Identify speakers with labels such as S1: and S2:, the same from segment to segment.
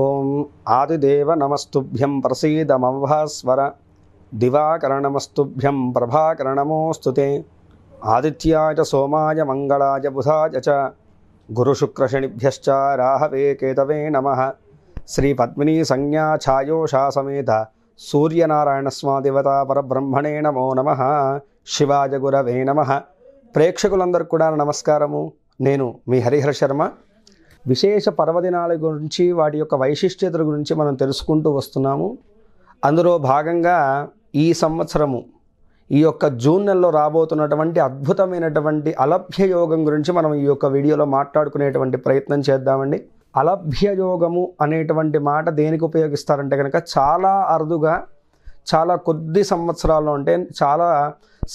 S1: ఓం ఆదిదేవ నమస్తుభ్యం ప్రసీద మవభాస్వర దివాకరణమస్తుభ్యం ప్రభాకరణమోస్తుతే ఆదిత్యాయ సోమాయ మంగళాయ బుధాయ చ గురుశుక్రశనిభ్యశ్చ రాహవే కేతవే నమ శ్రీ పద్మినీ సంజ్ఞా ఛాయోషా సమేత సూర్యనారాయణస్వాదివతా పరబ్రహ్మణే నమో నమ శివాయ గురవే నమ ప్రేక్షకులందరికీ కూడా నమస్కారము నేను మీ హరిహర శర్మ విశేష పర్వదినాల గురించి వాటి యొక్క వైశిష్ట్యతల గురించి మనం తెలుసుకుంటూ వస్తున్నాము అందులో భాగంగా ఈ సంవత్సరము ఈ యొక్క జూన్ నెలలో రాబోతున్నటువంటి అద్భుతమైనటువంటి అలభ్య యోగం గురించి మనం ఈ యొక్క వీడియోలో మాట్లాడుకునేటువంటి ప్రయత్నం చేద్దామండి అలభ్య యోగము అనేటువంటి మాట దేనికి ఉపయోగిస్తారంటే కనుక చాలా అరుదుగా చాలా కొద్ది సంవత్సరాల్లో అంటే చాలా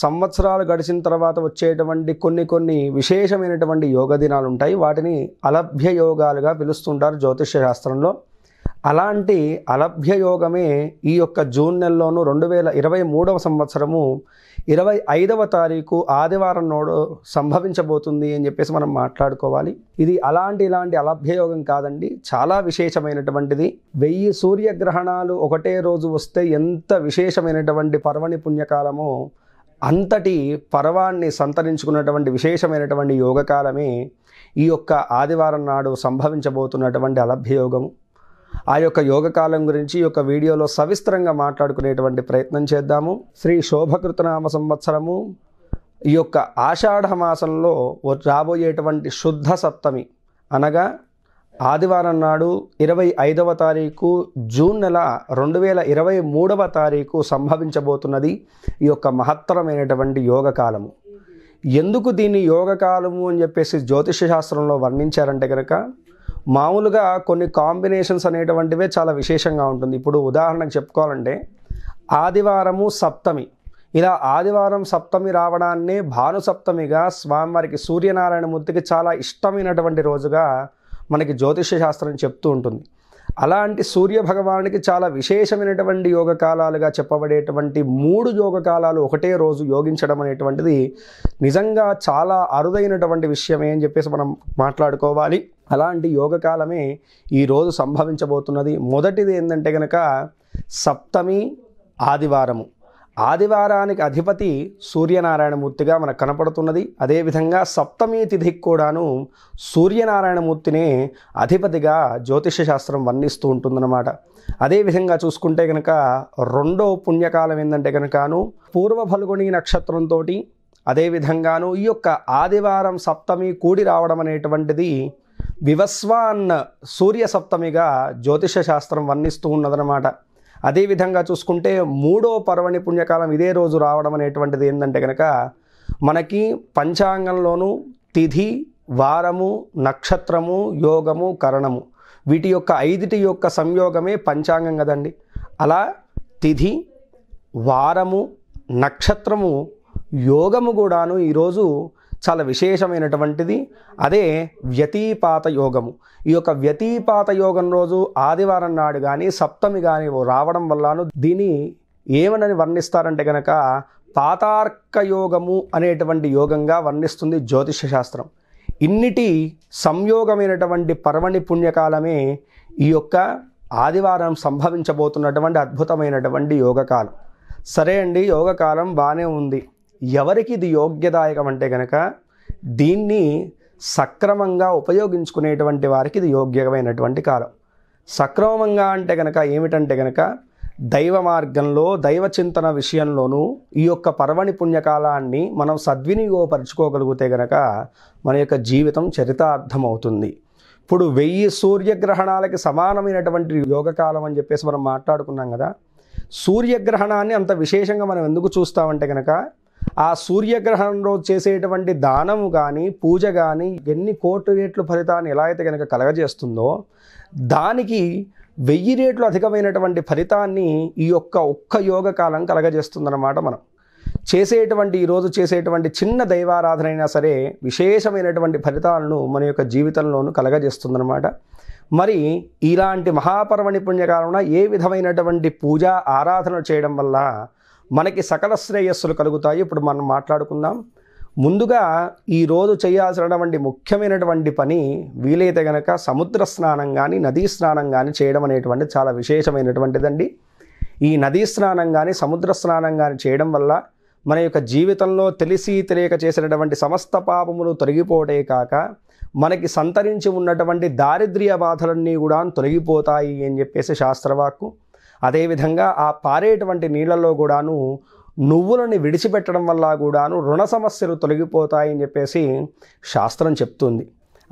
S1: సంవత్సరాలు గడిచిన తర్వాత వచ్చేటువంటి కొన్ని కొన్ని విశేషమైనటువంటి యోగ దినాలు ఉంటాయి వాటిని అలభ్య యోగాలుగా పిలుస్తుంటారు జ్యోతిష శాస్త్రంలో అలాంటి అలభ్య యోగమే ఈ యొక్క జూన్ నెలలోను రెండు వేల ఇరవై మూడవ సంవత్సరము ఇరవై ఐదవ తారీఖు ఆదివారం నోడు సంభవించబోతుంది అని చెప్పేసి మనం మాట్లాడుకోవాలి ఇది అలాంటి ఇలాంటి అలభ్య యోగం కాదండి చాలా విశేషమైనటువంటిది వెయ్యి సూర్యగ్రహణాలు ఒకటే రోజు వస్తే ఎంత విశేషమైనటువంటి పర్వణి పుణ్యకాలమో అంతటి పర్వాన్ని సంతరించుకున్నటువంటి విశేషమైనటువంటి యోగకాలమే ఈ యొక్క ఆదివారం నాడు సంభవించబోతున్నటువంటి అలభ్యయోగము ఆ యొక్క యోగకాలం గురించి ఈ యొక్క వీడియోలో సవిస్తరంగా మాట్లాడుకునేటువంటి ప్రయత్నం చేద్దాము శ్రీ శోభకృతనామ సంవత్సరము ఈ యొక్క ఆషాఢ మాసంలో రాబోయేటువంటి శుద్ధ సప్తమి అనగా ఆదివారం నాడు ఇరవై ఐదవ తారీఖు జూన్ నెల రెండు వేల ఇరవై మూడవ తారీఖు సంభవించబోతున్నది ఈ యొక్క మహత్తరమైనటువంటి యోగకాలము ఎందుకు దీన్ని యోగకాలము అని చెప్పేసి జ్యోతిష శాస్త్రంలో వర్ణించారంటే కనుక మామూలుగా కొన్ని కాంబినేషన్స్ అనేటువంటివే చాలా విశేషంగా ఉంటుంది ఇప్పుడు ఉదాహరణకు చెప్పుకోవాలంటే ఆదివారము సప్తమి ఇలా ఆదివారం సప్తమి రావడాన్నే భానుసప్తమిగా సప్తమిగా స్వామివారికి సూర్యనారాయణమూర్తికి చాలా ఇష్టమైనటువంటి రోజుగా మనకి జ్యోతిష శాస్త్రం చెప్తూ ఉంటుంది అలాంటి సూర్య భగవానికి చాలా విశేషమైనటువంటి యోగ కాలాలుగా చెప్పబడేటువంటి మూడు యోగ కాలాలు ఒకటే రోజు యోగించడం అనేటువంటిది నిజంగా చాలా అరుదైనటువంటి విషయమే అని చెప్పేసి మనం మాట్లాడుకోవాలి అలాంటి యోగ కాలమే ఈరోజు సంభవించబోతున్నది మొదటిది ఏంటంటే కనుక సప్తమి ఆదివారము ఆదివారానికి అధిపతి సూర్యనారాయణమూర్తిగా మనకు కనపడుతున్నది అదేవిధంగా సప్తమీ తిథికి కూడాను సూర్యనారాయణమూర్తినే అధిపతిగా జ్యోతిష శాస్త్రం వర్ణిస్తూ ఉంటుందన్నమాట అదేవిధంగా చూసుకుంటే కనుక రెండో పుణ్యకాలం ఏంటంటే కనుకను పూర్వ ఫలుగుణి నక్షత్రంతో అదేవిధంగాను ఈ యొక్క ఆదివారం సప్తమి కూడి రావడం అనేటువంటిది వివస్వాన్ సూర్య సప్తమిగా జ్యోతిష శాస్త్రం వర్ణిస్తూ ఉన్నదన్నమాట అదేవిధంగా చూసుకుంటే మూడో పర్వణి పుణ్యకాలం ఇదే రోజు రావడం అనేటువంటిది ఏంటంటే కనుక మనకి పంచాంగంలోనూ తిథి వారము నక్షత్రము యోగము కరణము వీటి యొక్క ఐదుటి యొక్క సంయోగమే పంచాంగం కదండి అలా తిథి వారము నక్షత్రము యోగము కూడాను ఈరోజు చాలా విశేషమైనటువంటిది అదే వ్యతిపాత యోగము ఈ యొక్క వ్యతిపాత యోగం రోజు ఆదివారం నాడు కానీ సప్తమి కానీ రావడం వల్లను దీని ఏమనని వర్ణిస్తారంటే కనుక పాతార్క యోగము అనేటువంటి యోగంగా వర్ణిస్తుంది జ్యోతిష శాస్త్రం ఇన్నిటి సంయోగమైనటువంటి పర్వణి పుణ్యకాలమే ఈ యొక్క ఆదివారం సంభవించబోతున్నటువంటి అద్భుతమైనటువంటి యోగకాలం సరే అండి యోగకాలం బాగానే ఉంది ఎవరికి ఇది యోగ్యదాయకం అంటే కనుక దీన్ని సక్రమంగా ఉపయోగించుకునేటువంటి వారికి ఇది యోగ్యమైనటువంటి కాలం సక్రమంగా అంటే కనుక ఏమిటంటే కనుక దైవ మార్గంలో దైవ చింతన విషయంలోనూ ఈ యొక్క పర్వణి పుణ్యకాలాన్ని మనం సద్వినియోగపరుచుకోగలిగితే గనక మన యొక్క జీవితం చరితార్థం అవుతుంది ఇప్పుడు వెయ్యి సూర్యగ్రహణాలకి సమానమైనటువంటి యోగకాలం అని చెప్పేసి మనం మాట్లాడుకున్నాం కదా సూర్యగ్రహణాన్ని అంత విశేషంగా మనం ఎందుకు చూస్తామంటే కనుక ఆ సూర్యగ్రహణం రోజు చేసేటువంటి దానము కానీ పూజ కానీ ఎన్ని కోట్ల రేట్లు ఫలితాన్ని ఎలా అయితే కనుక కలగజేస్తుందో దానికి వెయ్యి రేట్లు అధికమైనటువంటి ఫలితాన్ని ఈ యొక్క ఒక్క యోగ కాలం కలగజేస్తుందన్నమాట మనం చేసేటువంటి ఈరోజు చేసేటువంటి చిన్న దైవారాధన అయినా సరే విశేషమైనటువంటి ఫలితాలను మన యొక్క జీవితంలోనూ కలగజేస్తుందన్నమాట మరి ఇలాంటి మహాపర్వణి పుణ్యకాలంలో ఏ విధమైనటువంటి పూజ ఆరాధన చేయడం వల్ల మనకి సకల శ్రేయస్సులు కలుగుతాయి ఇప్పుడు మనం మాట్లాడుకుందాం ముందుగా ఈరోజు చేయాల్సినటువంటి ముఖ్యమైనటువంటి పని వీలైతే గనక సముద్ర స్నానం కానీ నదీ స్నానం కానీ చేయడం అనేటువంటి చాలా విశేషమైనటువంటిదండి ఈ నదీ స్నానం కానీ సముద్ర స్నానం కానీ చేయడం వల్ల మన యొక్క జీవితంలో తెలిసి తెలియక చేసినటువంటి సమస్త పాపములు తొలగిపోవటే కాక మనకి సంతరించి ఉన్నటువంటి దారిద్ర్య బాధలన్నీ కూడా తొలగిపోతాయి అని చెప్పేసి శాస్త్రవాక్కు అదేవిధంగా ఆ పారేటువంటి నీళ్ళలో కూడాను నువ్వులని విడిచిపెట్టడం వల్ల కూడాను రుణ సమస్యలు తొలగిపోతాయని చెప్పేసి శాస్త్రం చెప్తుంది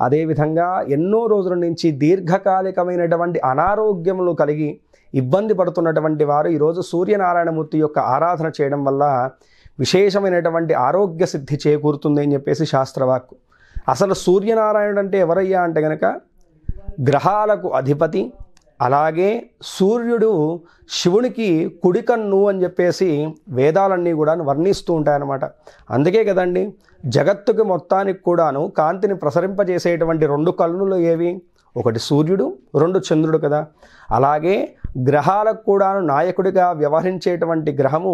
S1: అదేవిధంగా ఎన్నో రోజుల నుంచి దీర్ఘకాలికమైనటువంటి అనారోగ్యములు కలిగి ఇబ్బంది పడుతున్నటువంటి వారు ఈరోజు సూర్యనారాయణమూర్తి యొక్క ఆరాధన చేయడం వల్ల విశేషమైనటువంటి ఆరోగ్య సిద్ధి చేకూరుతుంది అని చెప్పేసి శాస్త్రవాక్కు అసలు సూర్యనారాయణుడు అంటే ఎవరయ్యా అంటే గనక గ్రహాలకు అధిపతి అలాగే సూర్యుడు శివునికి కుడికన్ను అని చెప్పేసి వేదాలన్నీ కూడా వర్ణిస్తూ ఉంటాయన్నమాట అందుకే కదండి జగత్తుకి మొత్తానికి కూడాను కాంతిని ప్రసరింపజేసేటువంటి రెండు కన్నులు ఏవి ఒకటి సూర్యుడు రెండు చంద్రుడు కదా అలాగే గ్రహాలకు కూడాను నాయకుడిగా వ్యవహరించేటువంటి గ్రహము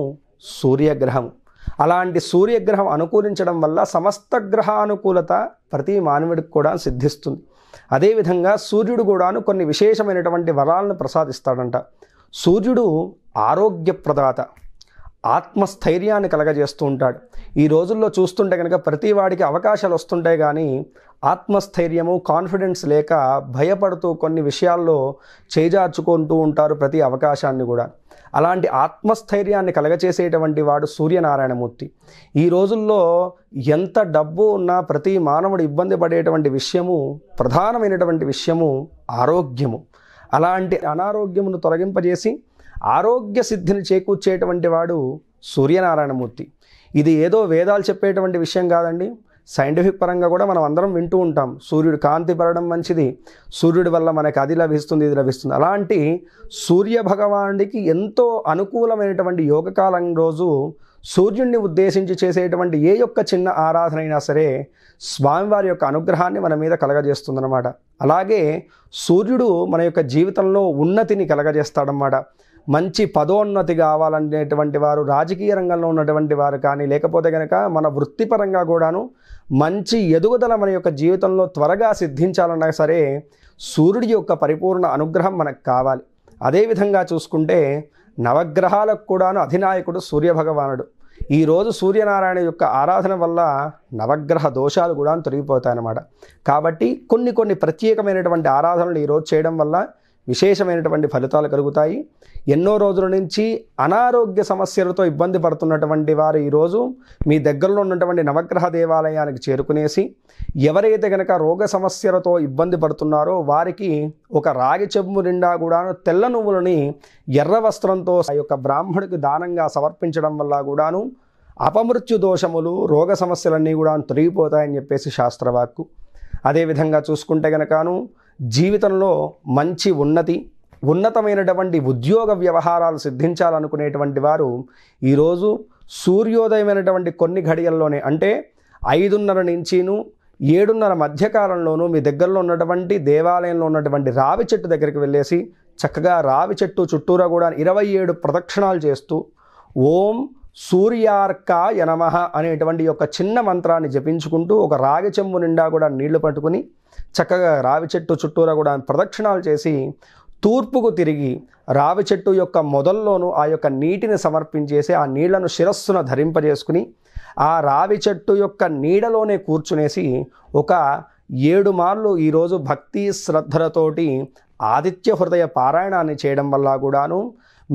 S1: సూర్యగ్రహము అలాంటి సూర్యగ్రహం అనుకూలించడం వల్ల సమస్త గ్రహానుకూలత ప్రతి మానవుడికి కూడా సిద్ధిస్తుంది అదేవిధంగా సూర్యుడు కూడాను కొన్ని విశేషమైనటువంటి వరాలను ప్రసాదిస్తాడంట సూర్యుడు ఆరోగ్యప్రదాత ఆత్మస్థైర్యాన్ని కలగజేస్తూ ఉంటాడు ఈ రోజుల్లో చూస్తుంటే కనుక ప్రతి వాడికి అవకాశాలు వస్తుంటాయి కానీ ఆత్మస్థైర్యము కాన్ఫిడెన్స్ లేక భయపడుతూ కొన్ని విషయాల్లో చేజార్చుకుంటూ ఉంటారు ప్రతి అవకాశాన్ని కూడా అలాంటి ఆత్మస్థైర్యాన్ని కలగచేసేటువంటి వాడు సూర్యనారాయణమూర్తి ఈ రోజుల్లో ఎంత డబ్బు ఉన్నా ప్రతి మానవుడు ఇబ్బంది పడేటువంటి విషయము ప్రధానమైనటువంటి విషయము ఆరోగ్యము అలాంటి అనారోగ్యమును తొలగింపజేసి ఆరోగ్య సిద్ధిని చేకూర్చేటువంటి వాడు సూర్యనారాయణమూర్తి ఇది ఏదో వేదాలు చెప్పేటువంటి విషయం కాదండి సైంటిఫిక్ పరంగా కూడా మనం అందరం వింటూ ఉంటాం సూర్యుడు కాంతి పడడం మంచిది సూర్యుడి వల్ల మనకు అది లభిస్తుంది ఇది లభిస్తుంది అలాంటి సూర్య భగవానుడికి ఎంతో అనుకూలమైనటువంటి యోగకాలం రోజు సూర్యుడిని ఉద్దేశించి చేసేటువంటి ఏ యొక్క చిన్న ఆరాధన అయినా సరే స్వామివారి యొక్క అనుగ్రహాన్ని మన మీద కలగజేస్తుందన్నమాట అలాగే సూర్యుడు మన యొక్క జీవితంలో ఉన్నతిని కలగజేస్తాడన్నమాట మంచి పదోన్నతి కావాలనేటువంటి వారు రాజకీయ రంగంలో ఉన్నటువంటి వారు కానీ లేకపోతే కనుక మన వృత్తిపరంగా కూడాను మంచి ఎదుగుదల మన యొక్క జీవితంలో త్వరగా సిద్ధించాలన్నా సరే సూర్యుడి యొక్క పరిపూర్ణ అనుగ్రహం మనకు కావాలి అదేవిధంగా చూసుకుంటే నవగ్రహాలకు కూడాను అధినాయకుడు సూర్యభగవానుడు ఈరోజు సూర్యనారాయణ యొక్క ఆరాధన వల్ల నవగ్రహ దోషాలు కూడా తొలగిపోతాయన్నమాట కాబట్టి కొన్ని కొన్ని ప్రత్యేకమైనటువంటి ఆరాధనలు ఈరోజు చేయడం వల్ల విశేషమైనటువంటి ఫలితాలు కలుగుతాయి ఎన్నో రోజుల నుంచి అనారోగ్య సమస్యలతో ఇబ్బంది పడుతున్నటువంటి వారు ఈరోజు మీ దగ్గరలో ఉన్నటువంటి నవగ్రహ దేవాలయానికి చేరుకునేసి ఎవరైతే కనుక రోగ సమస్యలతో ఇబ్బంది పడుతున్నారో వారికి ఒక రాగి చెంబు నిండా కూడా తెల్ల నువ్వులని ఎర్ర వస్త్రంతో ఆ యొక్క బ్రాహ్మడికి దానంగా సమర్పించడం వల్ల కూడాను అపమృత్యు దోషములు రోగ సమస్యలన్నీ కూడా తొలగిపోతాయని చెప్పేసి శాస్త్రవాక్కు అదేవిధంగా చూసుకుంటే గనకను జీవితంలో మంచి ఉన్నతి ఉన్నతమైనటువంటి ఉద్యోగ వ్యవహారాలు సిద్ధించాలనుకునేటువంటి వారు ఈరోజు సూర్యోదయమైనటువంటి కొన్ని ఘడియల్లోనే అంటే ఐదున్నర నుంచిను ఏడున్నర మధ్యకాలంలోనూ మీ దగ్గరలో ఉన్నటువంటి దేవాలయంలో ఉన్నటువంటి రావి చెట్టు దగ్గరికి వెళ్ళేసి చక్కగా రావి చెట్టు చుట్టూరా కూడా ఇరవై ఏడు ప్రదక్షిణాలు చేస్తూ ఓం సూర్యార్క యనమ అనేటువంటి యొక్క చిన్న మంత్రాన్ని జపించుకుంటూ ఒక రాగి చెంబు నిండా కూడా నీళ్లు పట్టుకుని చక్కగా రావి చెట్టు చుట్టూరా కూడా ప్రదక్షిణాలు చేసి తూర్పుకు తిరిగి రావి చెట్టు యొక్క మొదల్లోనూ ఆ యొక్క నీటిని సమర్పించేసి ఆ నీళ్లను శిరస్సున ధరింపజేసుకుని ఆ రావి చెట్టు యొక్క నీడలోనే కూర్చునేసి ఒక ఏడు మార్లు ఈరోజు భక్తి శ్రద్ధలతోటి ఆదిత్య హృదయ పారాయణాన్ని చేయడం వల్ల కూడాను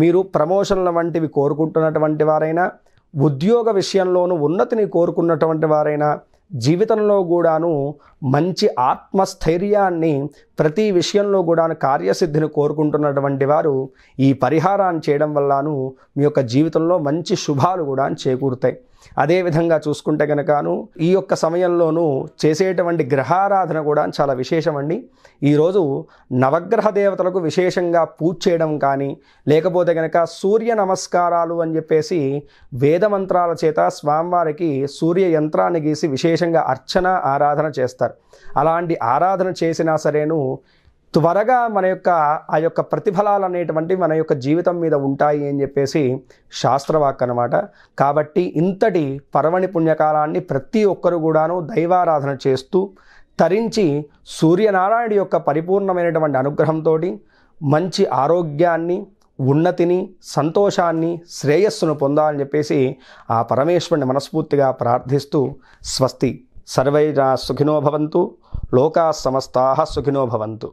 S1: మీరు ప్రమోషన్ల వంటివి కోరుకుంటున్నటువంటి వారైనా ఉద్యోగ విషయంలోనూ ఉన్నతిని కోరుకున్నటువంటి వారైనా జీవితంలో కూడాను మంచి ఆత్మస్థైర్యాన్ని ప్రతి విషయంలో కూడా కార్యసిద్ధిని కోరుకుంటున్నటువంటి వారు ఈ పరిహారాన్ని చేయడం వల్లను మీ యొక్క జీవితంలో మంచి శుభాలు కూడా చేకూరుతాయి అదేవిధంగా చూసుకుంటే గనకాను ఈ యొక్క సమయంలోనూ చేసేటువంటి గ్రహారాధన కూడా చాలా విశేషమండి ఈరోజు నవగ్రహ దేవతలకు విశేషంగా పూజ చేయడం కానీ లేకపోతే కనుక సూర్య నమస్కారాలు అని చెప్పేసి వేదమంత్రాల చేత స్వామివారికి సూర్య యంత్రాన్ని గీసి విశేషంగా అర్చన ఆరాధన చేస్తారు అలాంటి ఆరాధన చేసినా సరేను త్వరగా మన యొక్క ఆ యొక్క ప్రతిఫలాలు అనేటువంటి మన యొక్క జీవితం మీద ఉంటాయి అని చెప్పేసి శాస్త్రవాక్ అనమాట కాబట్టి ఇంతటి పర్వణి పుణ్యకాలాన్ని ప్రతి ఒక్కరు కూడాను దైవారాధన చేస్తూ తరించి సూర్యనారాయణ యొక్క పరిపూర్ణమైనటువంటి అనుగ్రహంతో మంచి ఆరోగ్యాన్ని ఉన్నతిని సంతోషాన్ని శ్రేయస్సును పొందాలని చెప్పేసి ఆ పరమేశ్వరుని మనస్ఫూర్తిగా ప్రార్థిస్తూ స్వస్తి సర్వైనా సుఖినో భవంతు లోకా సమస్తా సుఖినో భవంతు